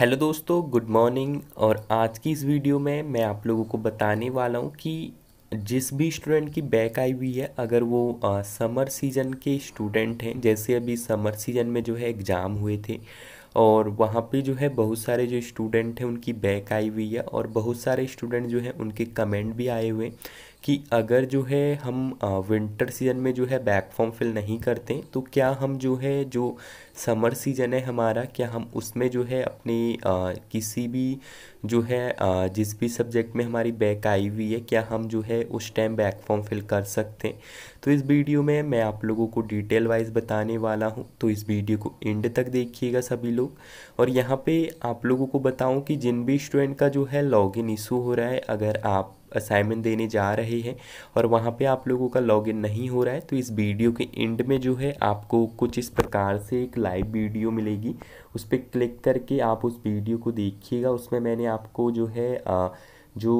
hello दोस्तों good morning और आज की इस वीडियो में मैं आप लोगों को बताने वाला हूँ कि जिस भी स्टूडेंट की बैक आई हुई है अगर वो आ, समर सीजन के स्टूडेंट हैं जैसे अभी समर सीजन में जो है एग्ज़ाम हुए थे और वहाँ पे जो है बहुत सारे जो स्टूडेंट हैं उनकी बैक आई हुई है और बहुत सारे स्टूडेंट जो हैं उनके कमेंट भी आए हुए कि अगर जो है हम विंटर सीजन में जो है बैक फॉर्म फिल नहीं करते तो क्या हम जो है जो समर सीजन है हमारा क्या हम उसमें जो है अपने आ, किसी भी जो है आ, जिस भी सब्जेक्ट में हमारी बैक आई हुई है क्या हम जो है उस टाइम बैक फॉर्म फिल कर सकते हैं तो इस वीडियो में मैं आप लोगों को डिटेल वाइज बताने वाला हूँ तो इस वीडियो को एंड तक देखिएगा सभी लोग और यहाँ पे आप लोगों को बताऊँ कि जिन भी स्टूडेंट का जो है इन इशू हो रहा है अगर आप असाइनमेंट देने जा रहे हैं और वहाँ पे आप लोगों का लॉगिन नहीं हो रहा है तो इस वीडियो के एंड में जो है आपको कुछ इस प्रकार से एक लाइव वीडियो मिलेगी उस पर क्लिक करके आप उस वीडियो को देखिएगा उसमें मैंने आपको जो है जो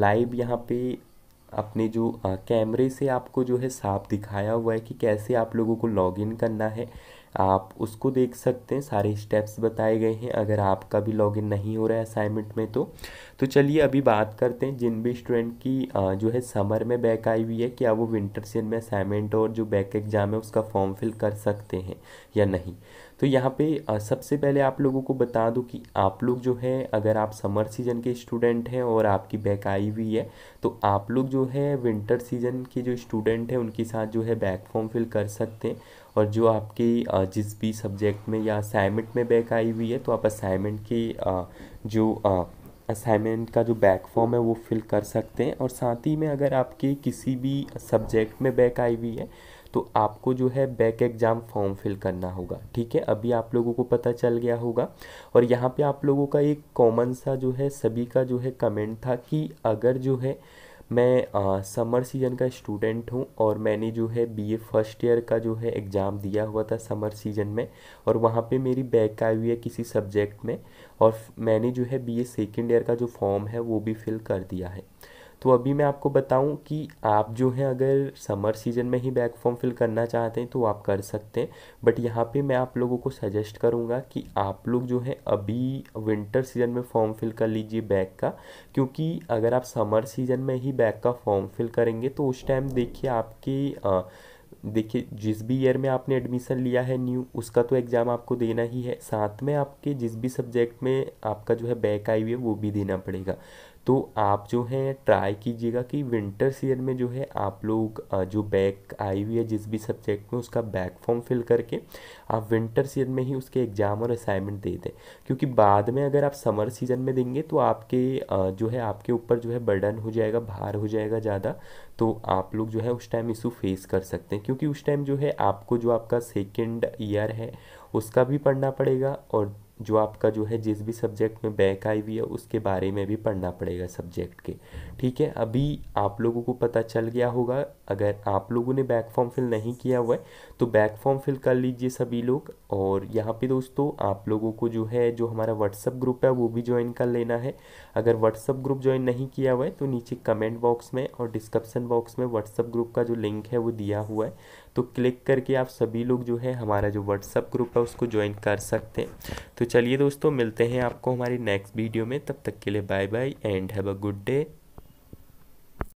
लाइव यहाँ पे अपने जो कैमरे से आपको जो है साफ दिखाया हुआ है कि कैसे आप लोगों को लॉगिन करना है आप उसको देख सकते हैं सारे स्टेप्स बताए गए हैं अगर आपका भी लॉगिन नहीं हो रहा है असाइनमेंट में तो तो चलिए अभी बात करते हैं जिन भी स्टूडेंट की जो है समर में बैक आई हुई है क्या वो विंटर सीजन में असाइनमेंट और जो बैक एग्ज़ाम है उसका फॉर्म फिल कर सकते हैं या नहीं तो यहाँ पे सबसे पहले आप लोगों को बता दूँ कि आप लोग जो है अगर आप समर सीजन के स्टूडेंट हैं और आपकी बैक आई हुई है तो आप लोग जो है विंटर सीजन के जो स्टूडेंट हैं उनके साथ जो है बैक फॉर्म फिल कर सकते हैं और जो आपकी जिस भी सब्जेक्ट में या असाइनमेंट में बैक आई हुई है तो आप असाइनमेंट की जो असाइनमेंट का जो बैक फॉर्म है वो फिल कर सकते हैं और साथ ही में अगर आपके किसी भी सब्जेक्ट में बैक आई हुई है तो आपको जो है बैक एग्ज़ाम फॉर्म फिल करना होगा ठीक है अभी आप लोगों को पता चल गया होगा और यहाँ पे आप लोगों का एक कॉमन सा जो है सभी का जो है कमेंट था कि अगर जो है मैं समर सीज़न का स्टूडेंट हूँ और मैंने जो है बीए फर्स्ट ईयर का जो है एग्ज़ाम दिया हुआ था समर सीज़न में और वहाँ पे मेरी बैक आई हुई है किसी सब्जेक्ट में और मैंने जो है बीए सेकंड ईयर का जो फॉर्म है वो भी फिल कर दिया है तो अभी मैं आपको बताऊं कि आप जो है अगर समर सीज़न में ही बैक फॉर्म फिल करना चाहते हैं तो आप कर सकते हैं बट यहाँ पे मैं आप लोगों को सजेस्ट करूँगा कि आप लोग जो है अभी विंटर सीज़न में फॉर्म फिल कर लीजिए बैक का क्योंकि अगर आप समर सीज़न में ही बैक का फॉर्म फिल करेंगे तो उस टाइम देखिए आपके आ, देखिए जिस भी ईयर में आपने एडमिशन लिया है न्यू उसका तो एग्ज़ाम आपको देना ही है साथ में आपके जिस भी सब्जेक्ट में आपका जो है बैक आई हुई है वो भी देना पड़ेगा तो आप जो है ट्राई कीजिएगा कि विंटर सीजन में जो है आप लोग जो बैक आई हुई है जिस भी सब्जेक्ट में उसका बैक फॉर्म फिल करके आप विंटर सीजन में ही उसके एग्ज़ाम और असाइनमेंट दे दें क्योंकि बाद में अगर आप समर सीजन में देंगे तो आपके जो है आपके ऊपर जो है बर्डन हो जाएगा भार हो जाएगा ज़्यादा तो आप लोग जो है उस टाइम इशू फेस कर सकते हैं क्योंकि उस टाइम जो है आपको जो आपका सेकेंड ईयर है उसका भी पढ़ना पड़ेगा और जो आपका जो है जिस भी सब्जेक्ट में बैक आई हुई है उसके बारे में भी पढ़ना पड़ेगा सब्जेक्ट के ठीक है अभी आप लोगों को पता चल गया होगा अगर आप लोगों ने बैक फॉर्म फिल नहीं किया हुआ है तो बैक फॉर्म फिल कर लीजिए सभी लोग और यहाँ पे दोस्तों आप लोगों को जो है जो हमारा व्हाट्सअप ग्रुप है वो भी ज्वाइन कर लेना है अगर व्हाट्सअप ग्रुप ज्वाइन नहीं किया हुआ है तो नीचे कमेंट बॉक्स में और डिस्क्रिप्सन बॉक्स में व्हाट्सअप ग्रुप का जो लिंक है वो दिया हुआ है तो क्लिक करके आप सभी लोग जो है हमारा जो व्हाट्सअप ग्रुप है उसको ज्वाइन कर सकते हैं तो चलिए दोस्तों मिलते हैं आपको हमारी नेक्स्ट वीडियो में तब तक के लिए bye bye and have a good day